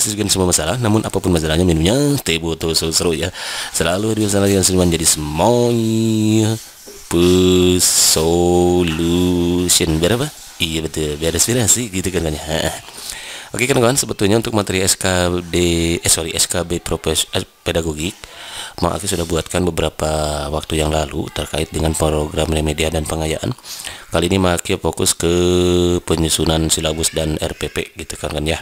selesaikan semua masalah namun apapun masalahnya minumnya teh botol seru ya selalu diusahakan semua jadi semuanya solution berapa iya betul biar inspirasi gitu kan kan ya Oke kan kawan sebetulnya untuk materi SKD eh sorry SKB profes eh, Pedagogik maaf ya, sudah buatkan beberapa waktu yang lalu terkait dengan program remedia dan pengayaan. Kali ini maki fokus ke penyusunan silabus dan RPP gitu kan kan ya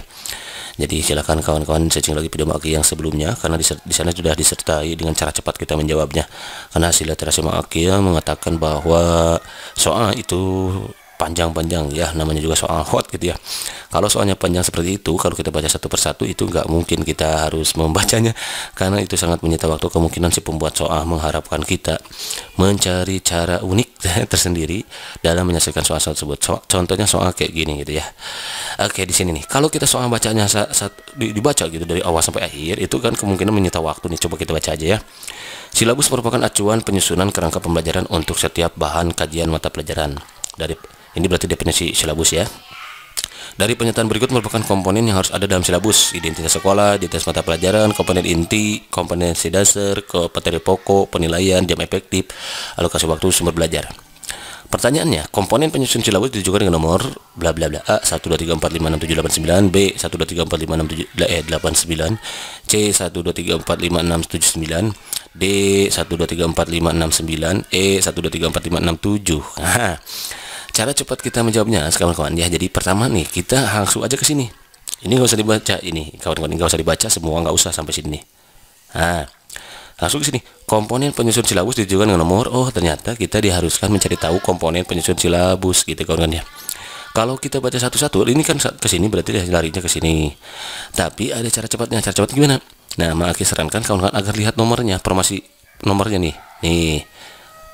jadi silakan kawan-kawan searching lagi video maki yang sebelumnya karena di, sana sudah disertai dengan cara cepat kita menjawabnya karena hasil literasi maki mengatakan bahwa soal itu panjang-panjang ya namanya juga soal hot gitu ya kalau soalnya panjang seperti itu kalau kita baca satu persatu itu nggak mungkin kita harus membacanya karena itu sangat menyita waktu kemungkinan si pembuat soal mengharapkan kita mencari cara unik tersendiri dalam menyelesaikan soal tersebut so, contohnya soal kayak gini gitu ya oke di sini nih kalau kita soal bacanya dibaca gitu dari awal sampai akhir itu kan kemungkinan menyita waktu nih coba kita baca aja ya Silabus merupakan acuan penyusunan kerangka pembelajaran untuk setiap bahan kajian mata pelajaran dari ini berarti definisi silabus ya dari pernyataan berikut merupakan komponen yang harus ada dalam silabus identitas sekolah, identitas mata pelajaran, komponen inti, komponen dasar, kompetensi pokok, penilaian, jam efektif, alokasi waktu, sumber belajar. Pertanyaannya, komponen penyusun silabus juga dengan nomor bla bla bla A 1 2 3 4 5 6 7 8 9 B 1 2 3 4 5 6 7 eh 8 9 C 1 2 3 4 5 6 7 9 D 1 2 3 4 5 6 9 E 1 2 3 4 5 6 7. Nah, cara cepat kita menjawabnya kawan-kawan ya. Jadi pertama nih kita langsung aja ke sini. Ini nggak usah dibaca ini kawan-kawan nggak usah dibaca semua nggak usah sampai sini Nah, langsung ke sini komponen penyusun silabus ditujukan dengan nomor oh ternyata kita diharuskan mencari tahu komponen penyusun silabus gitu kawan ya kalau kita baca satu-satu ini kan ke sini berarti larinya ke sini tapi ada cara cepatnya cara cepat gimana nah maka sarankan kawan-kawan agar lihat nomornya formasi nomornya nih nih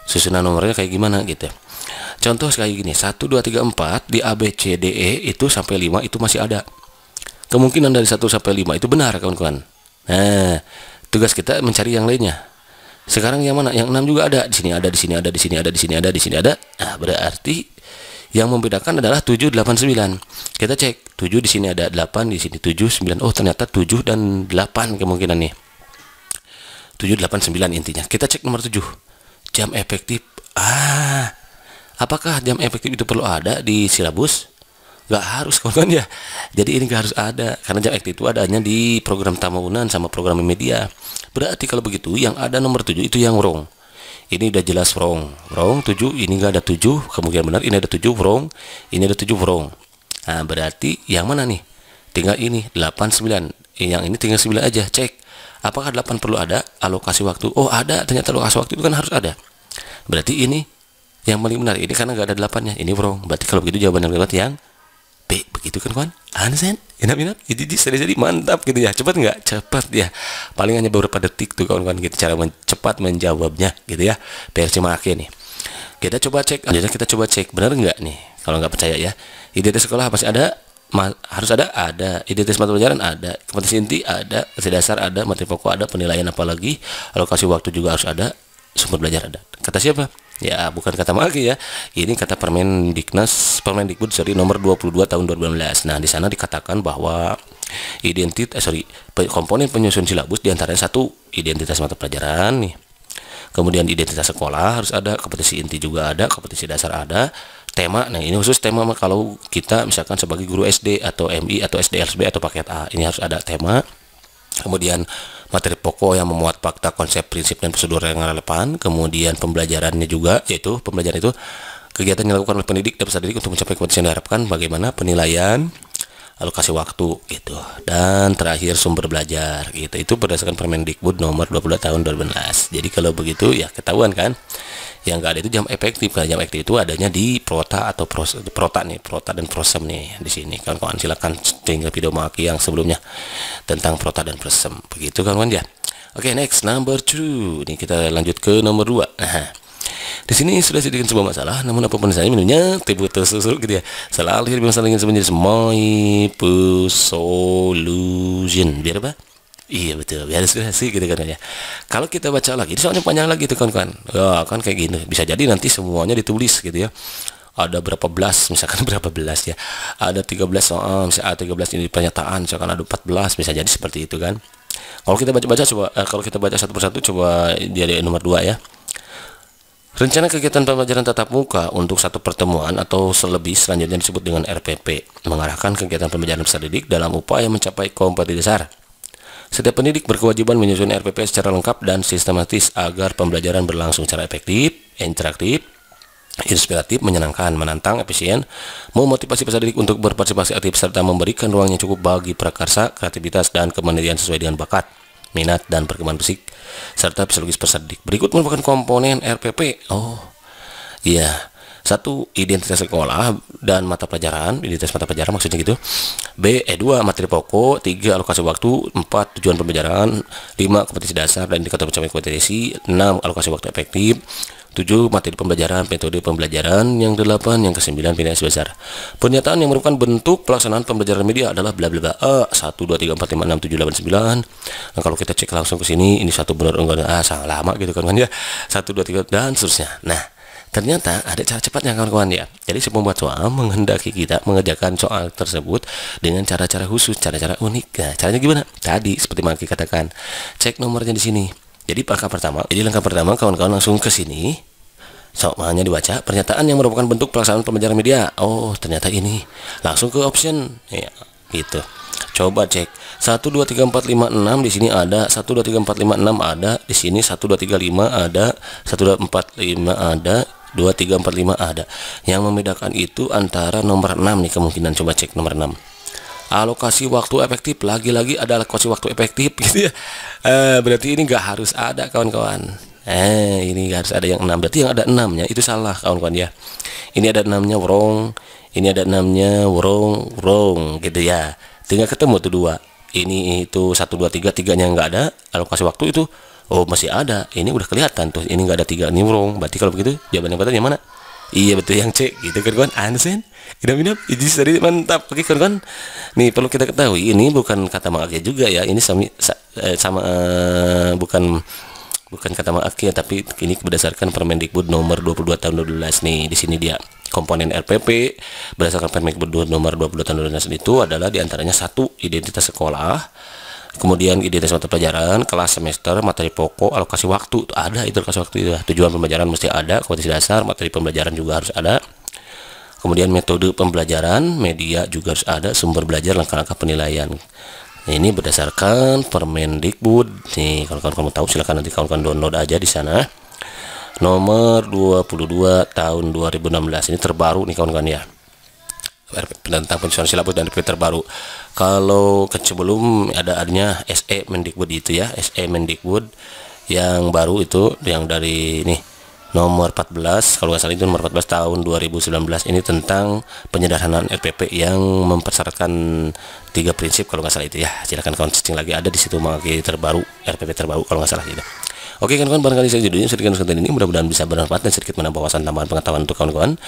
susunan nomornya kayak gimana gitu contoh kayak gini 1 2 3 4 di A B C D E itu sampai 5 itu masih ada kemungkinan dari 1 sampai 5 itu benar kawan-kawan nah tugas kita mencari yang lainnya sekarang yang mana? Yang enam juga ada. Di sini ada, di sini ada, di sini ada, di sini ada, di sini ada. Nah, berarti yang membedakan adalah 7 8 9. Kita cek 7 di sini ada 8, di sini 7 9. Oh, ternyata 7 dan 8 kemungkinan nih. 7 8 9 intinya. Kita cek nomor 7. Jam efektif. Ah. Apakah jam efektif itu perlu ada di silabus? Gak harus kawan-kawan ya. Jadi ini gak harus ada karena jam aktif itu adanya di program tamunan sama program media. Berarti kalau begitu yang ada nomor 7 itu yang wrong. Ini udah jelas wrong. Wrong 7, ini gak ada 7, kemungkinan benar ini ada 7 wrong, ini ada 7 wrong. Nah, berarti yang mana nih? Tinggal ini 8 9. Yang ini tinggal 9 aja, cek. Apakah 8 perlu ada alokasi waktu? Oh, ada. Ternyata alokasi waktu itu kan harus ada. Berarti ini yang paling benar. Ini karena gak ada delapannya. Ini wrong. Berarti kalau begitu jawaban yang benar yang gitu kan kawan Hansen inap-inap jadi jadi mantap gitu ya cepat nggak cepat ya paling hanya beberapa detik tuh kawan-kawan gitu cara men cepat menjawabnya gitu ya PRC Maki nih kita coba cek aja ah, kita coba cek benar nggak nih kalau nggak percaya ya identitas sekolah pasti ada harus ada ada identitas mata pelajaran ada kompetensi inti ada kompetensi dasar ada materi pokok ada penilaian apalagi alokasi waktu juga harus ada sumber belajar ada kata siapa ya bukan kata maki ya ini kata permen diknas permen dikbud seri nomor 22 tahun 2019 nah di sana dikatakan bahwa identitas eh, sorry komponen penyusun silabus diantaranya satu identitas mata pelajaran nih kemudian identitas sekolah harus ada kompetisi inti juga ada kompetisi dasar ada tema nah ini khusus tema kalau kita misalkan sebagai guru SD atau MI atau SDLSB atau paket A ini harus ada tema kemudian materi pokok yang memuat fakta, konsep, prinsip, dan prosedur yang relevan, kemudian pembelajarannya juga, yaitu pembelajaran itu kegiatan yang dilakukan oleh pendidik dan peserta didik untuk mencapai kompetensi yang diharapkan, bagaimana penilaian, alokasi waktu gitu, dan terakhir sumber belajar gitu. Itu berdasarkan Permendikbud nomor 22 tahun 2011 Jadi kalau begitu ya ketahuan kan, yang nggak ada itu jam efektif kan jam efektif itu adanya di prota atau pros, prota nih prota dan prosem nih di sini kawan-kawan silakan tinggal video maki yang sebelumnya tentang prota dan presem. Begitu kan kawan ya. Oke, okay, next number two. Ini kita lanjut ke nomor dua. Nah, di sini sudah sedikit sebuah masalah, namun apapun saya menunya tipu tersusul gitu ya. Selalu lebih masalah dengan sebenarnya, my solution. Biar apa? Iya betul, biar sih gitu kan ya. Kalau kita baca lagi, soalnya panjang lagi itu kan kan. Ya, kan kayak gini. Bisa jadi nanti semuanya ditulis gitu ya ada berapa belas misalkan berapa belas ya ada 13 uh, misalnya 13 ini pernyataan misalkan ada 14 bisa jadi seperti itu kan kalau kita baca-baca coba eh, kalau kita baca satu persatu coba dari nomor dua ya Rencana kegiatan pembelajaran tatap muka untuk satu pertemuan atau selebih selanjutnya disebut dengan RPP, mengarahkan kegiatan pembelajaran peserta didik dalam upaya mencapai kompetensi dasar. Setiap pendidik berkewajiban menyusun RPP secara lengkap dan sistematis agar pembelajaran berlangsung secara efektif, interaktif, inspiratif, menyenangkan, menantang, efisien, memotivasi peserta didik untuk berpartisipasi aktif serta memberikan ruang yang cukup bagi prakarsa, kreativitas, dan kemandirian sesuai dengan bakat, minat, dan perkembangan fisik, serta psikologis peserta didik. Berikut merupakan komponen RPP. Oh, iya. Satu, identitas sekolah dan mata pelajaran, identitas mata pelajaran maksudnya gitu. B, E2, materi pokok, tiga alokasi waktu, empat tujuan pembelajaran, lima kompetisi dasar dan indikator pencapaian kompetisi, enam alokasi waktu efektif, 7 materi pembelajaran, metode pembelajaran, yang ke-8, yang ke-9 pilihan sebesar. Pernyataan yang merupakan bentuk pelaksanaan pembelajaran media adalah bla bla bla A 1 2 3 4 5 6 7 8 9. Nah, kalau kita cek langsung ke sini ini satu benar enggak ah sangat lama gitu kan, kan ya. 1 2 3 dan seterusnya. Nah, Ternyata ada cara cepatnya kawan-kawan ya. Jadi si pembuat soal menghendaki kita mengerjakan soal tersebut dengan cara-cara khusus, cara-cara unik. Nah, caranya gimana? Tadi seperti Maki katakan, cek nomornya di sini. Jadi langkah pertama, jadi langkah pertama kawan-kawan langsung ke sini. So, hanya dibaca pernyataan yang merupakan bentuk pelaksanaan pembelajaran media. Oh, ternyata ini. Langsung ke option. Ya, gitu. Coba cek. 1 2 3 4 5 6 di sini ada, 1 2 3 4 5 6 ada, di sini 1 2 3 5 ada, 1 2 4 5 ada, 2 3 4 5 ada. Yang membedakan itu antara nomor 6 nih kemungkinan coba cek nomor 6 alokasi waktu efektif lagi-lagi ada alokasi waktu efektif gitu ya eh, berarti ini nggak harus ada kawan-kawan eh ini nggak harus ada yang enam berarti yang ada enamnya itu salah kawan-kawan ya ini ada enamnya wrong ini ada enamnya wrong wrong gitu ya tinggal ketemu tuh dua ini itu satu dua tiga tiganya nggak ada alokasi waktu itu oh masih ada ini udah kelihatan tuh ini nggak ada tiga ini wrong berarti kalau begitu jawaban yang mana iya betul yang C gitu kan kawan ansen idam-idam Ini tadi mantap oke kawan-kawan nih perlu kita ketahui ini bukan kata mengakia juga ya ini eh, sama, sama uh, eh, bukan bukan kata mengakia tapi ini berdasarkan Permendikbud nomor 22 tahun 2012 nih di sini dia komponen RPP berdasarkan Permendikbud nomor 22 tahun 2012 itu adalah diantaranya satu identitas sekolah kemudian identitas mata pelajaran kelas semester materi pokok alokasi waktu ada itu alokasi waktu itu tujuan pembelajaran mesti ada kompetisi dasar materi pembelajaran juga harus ada kemudian metode pembelajaran media juga harus ada sumber belajar langkah-langkah penilaian ini berdasarkan Permendikbud nih kalau kawan-kawan tahu silahkan nanti kawan-kawan download aja di sana nomor 22 tahun 2016 ini terbaru nih kawan-kawan ya tentang penyusunan silabus dan RP terbaru. Kalau sebelum ada adanya SE Mendikbud itu ya, SE Mendikbud yang baru itu yang dari nih nomor 14 kalau nggak salah itu nomor 14 tahun 2019 ini tentang penyederhanaan RPP yang mempersyaratkan tiga prinsip kalau nggak salah itu ya silahkan kawan searching lagi ada di situ mengenai terbaru RPP terbaru kalau nggak salah gitu Oke kawan-kawan barangkali saya judulnya sedikit konten ini mudah-mudahan bisa bermanfaat dan sedikit menambah wawasan tambahan pengetahuan untuk kawan-kawan